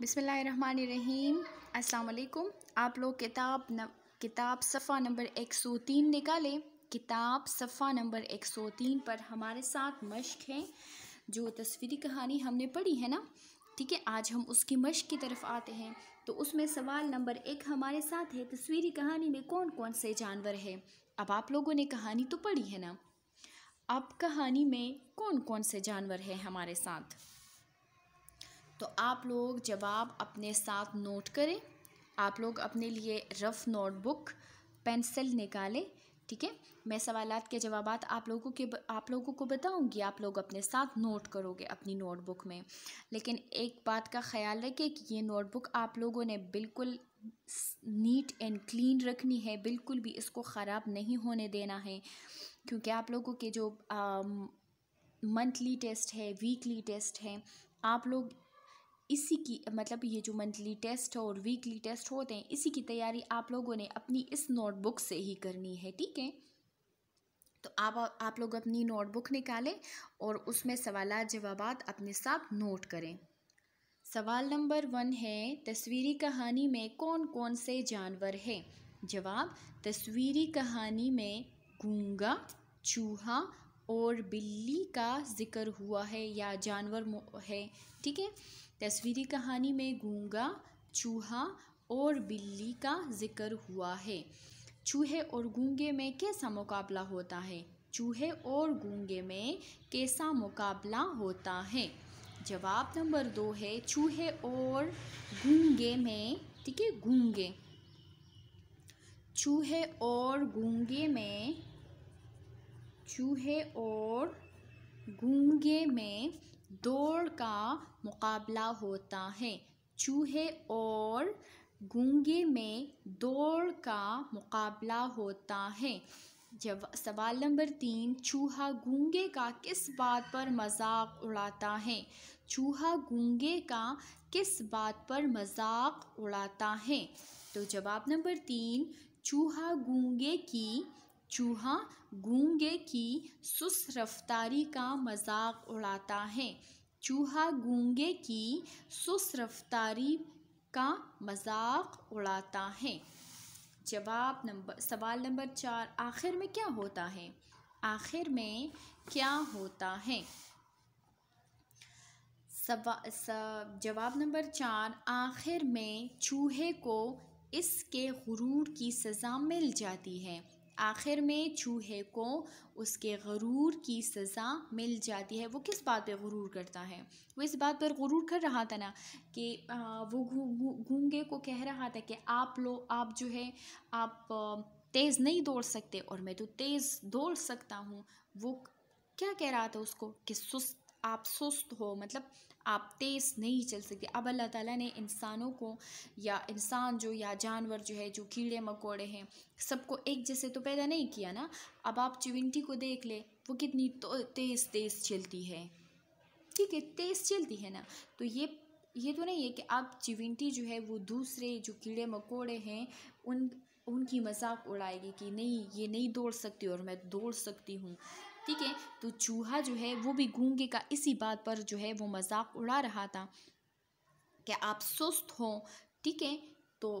बिसमीम अल्लाम आप लोग किताब न किताब सफ़ा नंबर एक सौ तीन निकालें किताब सफ़ा नंबर एक सौ तीन पर हमारे साथ मश्क है जो तस्वीरी कहानी हमने पढ़ी है ना ठीक है आज हम उसकी मश्क की तरफ आते हैं तो उसमें सवाल नंबर एक हमारे साथ है तस्वीरी कहानी में कौन कौन से जानवर है अब आप लोगों ने कहानी तो पढ़ी है ना अब कहानी में कौन कौन से जानवर है हमारे साथ तो आप लोग जवाब अपने साथ नोट करें आप लोग अपने लिए रफ़ नोटबुक पेंसिल निकालें ठीक है मैं सवाल के जवाब आप लोगों के आप लोगों को बताऊंगी आप लोग अपने साथ नोट करोगे अपनी नोटबुक में लेकिन एक बात का ख्याल रखें कि ये नोटबुक आप लोगों ने बिल्कुल नीट एंड क्लीन रखनी है बिल्कुल भी इसको ख़राब नहीं होने देना है क्योंकि आप लोगों के जो मंथली टेस्ट है वीकली टेस्ट है आप लोग इसी की मतलब ये जो मंथली टेस्ट और वीकली टेस्ट होते हैं इसी की तैयारी आप लोगों ने अपनी इस नोटबुक से ही करनी है ठीक है तो आप आप लोग अपनी नोटबुक निकालें और उसमें सवाल जवाब अपने साथ नोट करें सवाल नंबर वन है तस्वीरी कहानी में कौन कौन से जानवर हैं जवाब तस्वीरी कहानी में गूंगा चूहा और बिल्ली का जिक्र हुआ है या जानवर है ठीक है तस्वीरी कहानी में गूंगा चूहा और बिल्ली का जिक्र हुआ है चूहे और गूंगे में कैसा मुकाबला होता है चूहे और गूंगे में कैसा मुकाबला होता है जवाब नंबर दो है चूहे और गूंगे में ठीक है गूंगे चूहे और गूंगे में चूहे और गूंगे में दौड़ का मुकाबला होता है चूहे और गूंगे में दौड़ का मुकाबला होता है जब सवाल नंबर तीन चूहा गूंगे का किस बात पर मजाक उड़ाता है चूहा गूंगे का किस बात पर मजाक उड़ाता है तो जवाब नंबर तीन चूहा गूंगे की चूहा गूंगे की सुस रफ्तारी का मजाक उड़ाता है चूहा गूंगे की सुस रफ्तारी का मजाक उड़ाता है जवाब नंबर सवाल नंबर चार आखिर में क्या होता है आखिर में क्या होता है जवाब नंबर चार आखिर में चूहे को इसके गुरूर की सज़ा मिल जाती है आखिर में चूहे को उसके गरूर की सज़ा मिल जाती है वो किस बात पे गुरूर करता है वो इस बात पर गुरूर कर रहा था ना कि वो घूंगे को कह रहा था कि आप लो आप जो है आप तेज़ नहीं दौड़ सकते और मैं तो तेज़ दौड़ सकता हूँ वो क्या कह रहा था उसको कि सुस्त आप सुस्त हो मतलब आप तेज़ नहीं चल सकते अब अल्लाह ताला ने इंसानों को या इंसान जो या जानवर जो है जो कीड़े मकोड़े हैं सबको एक जैसे तो पैदा नहीं किया ना अब आप चिविंटी को देख ले वो कितनी तो तेज़ तेज़ चलती है ठीक है तेज़ चलती है ना तो ये ये तो नहीं है कि आप चिविंटी जो है वो दूसरे जो कीड़े मकोड़े हैं उन उनकी मजाक उड़ाएगी कि नहीं ये नहीं दौड़ सकती और मैं दौड़ सकती हूँ ठीक है तो चूहा जो है वो भी गूंगे का इसी बात पर जो है वो मजाक उड़ा रहा था कि आप सुस्त हो ठीक है तो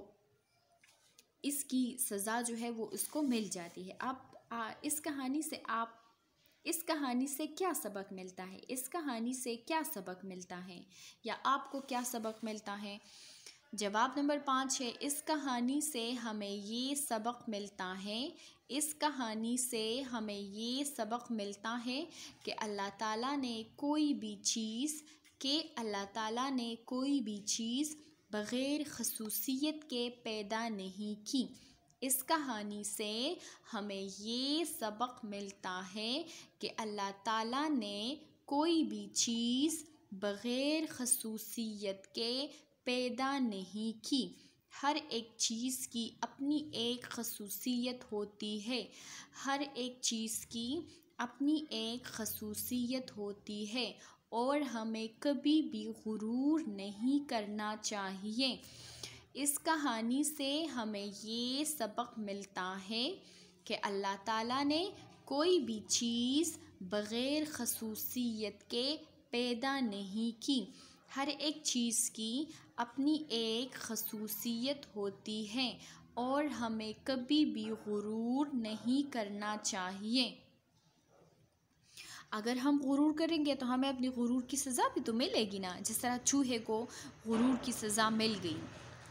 इसकी सज़ा जो है वो इसको मिल जाती है आप आ, इस कहानी से आप इस कहानी से क्या सबक मिलता है इस कहानी से क्या सबक मिलता है या आपको क्या सबक मिलता है जवाब नंबर पाँच है इस कहानी से हमें ये सबक मिलता है इस कहानी से हमें ये सबक मिलता है कि अल्लाह ताला ने कोई भी चीज़ के अल्लाह ताला ने कोई भी चीज़ बग़ैर खसूसियत के पैदा नहीं की इस कहानी से हमें ये सबक मिलता है कि अल्लाह ताला ने कोई भी चीज़ बग़ैर खसूसियत के पैदा नहीं की हर एक चीज़ की अपनी एक खसूसियत होती है हर एक चीज़ की अपनी एक खसूसियत होती है और हमें कभी भी गुरूर नहीं करना चाहिए इस कहानी से हमें ये सबक मिलता है कि अल्लाह ताला ने कोई भी चीज़ बग़ैर खसूसियत के पैदा नहीं की हर एक चीज़ की अपनी एक खसूसियत होती है और हमें कभी भी गुरूर नहीं करना चाहिए अगर हम गुरूर करेंगे तो हमें अपनी गुरूर की सज़ा भी तो मिलेगी ना जिस तरह चूहे को गुरूर की सज़ा मिल गई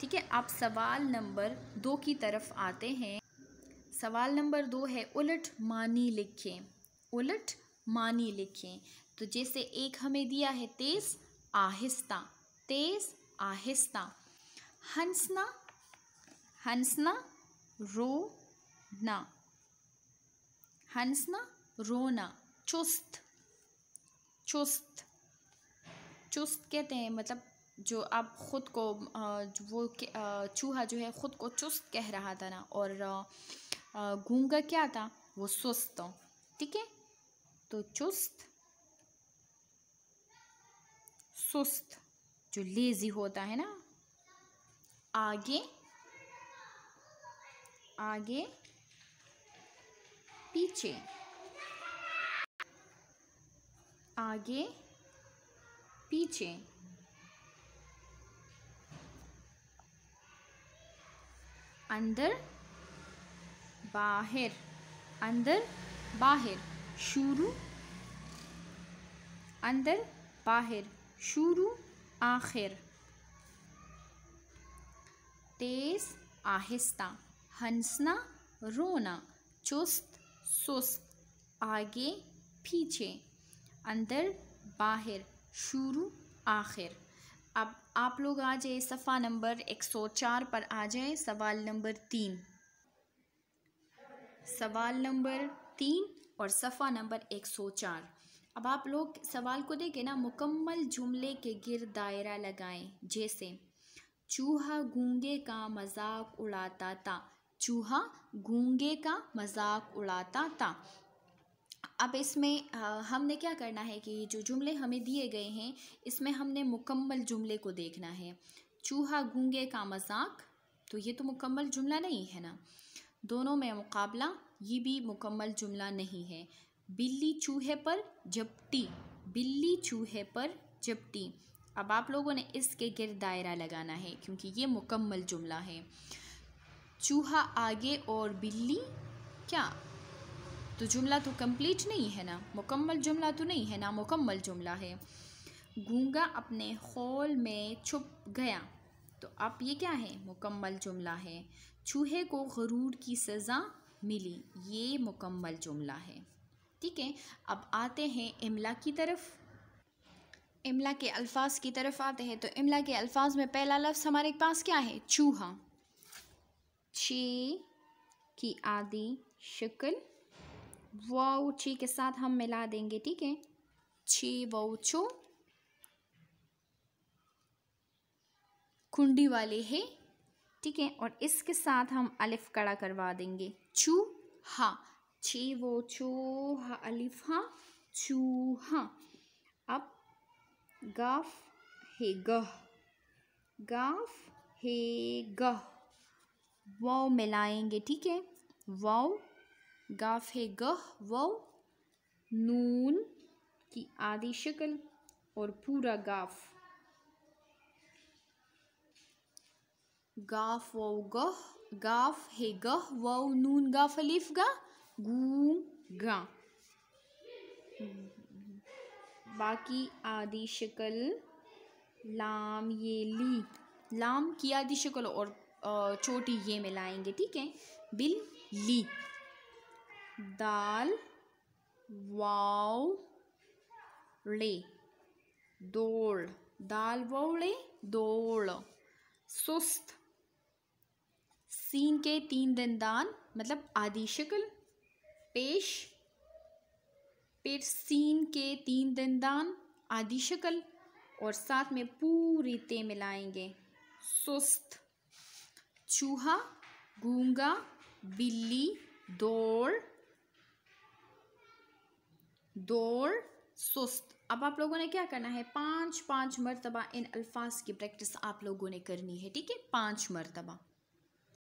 ठीक है आप सवाल नंबर दो की तरफ आते हैं सवाल नंबर दो है उलट मानी लिखें उलट मानी लिखें तो जैसे एक हमें दिया है तेज़ आहिस्ता तेज़ आहिस्ता हंसना हंसना रोना हंसना रोना चुस्त चुस्त चुस्त कहते हैं मतलब जो आप ख़ुद को वो चूहा जो है ख़ुद को चुस्त कह रहा था ना और घूंगा क्या था वो सुस्त ठीक है तो चुस्त सुस्त जो लेज़ी होता है ना आगे आगे पीछे आगे पीछे अंदर बाहर अंदर बाहर शुरू अंदर बाहर शुरू आखिर तेज आहिस्ता हंसना रोना चुस्त सुस्त आगे पीछे अंदर बाहर शुरू आखिर अब आप लोग आ जाए सफ़ा नंबर 104 पर आ जाए सवाल नंबर तीन सवाल नंबर तीन और सफ़ा नंबर 104 अब आप लोग सवाल को देखें ना मुकम्मल जुमले के गिर दायरा लगाएं जैसे चूहा गूंगे का मजाक उड़ाता था चूहा गूंगे का मजाक उड़ाता था अब इसमें हमने क्या करना है कि जो जुमले हमें दिए गए हैं इसमें हमने मुकम्मल जुमले को देखना है चूहा गूंगे का मजाक तो ये तो मुकम्मल जुमला नहीं है ना दोनों में मुकाबला ये भी मुकम्मल जुमला नहीं है बिल्ली चूहे पर झपटी बिल्ली चूहे पर झपटी अब आप लोगों ने इसके गिर दायरा लगाना है क्योंकि ये मुकम्मल जुमला है चूहा आगे और बिल्ली क्या तो जुमला तो कंप्लीट नहीं है ना मुकम्मल जुमला तो नहीं है ना मुकम्मल जुमला है गूंगा अपने खोल में छुप गया तो अब ये क्या है मुकम्मल जुमला है चूहे को गरूर की सज़ा मिली ये मुकम्मल जुमला है ठीक है अब आते हैं इमला की तरफ इमला के अल्फाज की तरफ आते हैं तो इमला के अल्फाज में पहला लफ्ज़ हमारे पास क्या है चूहा छी की आदि शक्ल वाउ छी के साथ हम मिला देंगे ठीक है छे वो छो कुंडी वाले है ठीक है और इसके साथ हम अलिफ कड़ा करवा देंगे चू हा छी वो छो हा अलिफ हा चूहा अब गाफ हे गह गाफ हे गह वाव मिलाएंगे ठीक है वाव गाफ हे गह वो नून की आधी शक्ल और पूरा गाफ गाफ वाव गह गाफ हे गह वाव नून गाफ अलिफ गा गूंगा बाकी आदि शक्ल लाम ये ली लाम की आदि शक्ल और छोटी ये मिलाएंगे ठीक है बिल ली दाल वाव ले दौड़ दाल वाव ले दौड़ सुस्त सीन के तीन दिन दान मतलब आदि शक्ल पेश फिर सीन के तीन दंदान आदि शक्ल और साथ में पूरी ते मिलाएंगे सुस्त चूहा गूंगा बिल्ली दौड़ दौड़ सुस्त अब आप लोगों ने क्या करना है पांच पांच मरतबा इन अल्फाज की प्रैक्टिस आप लोगों ने करनी है ठीक है पांच मरतबा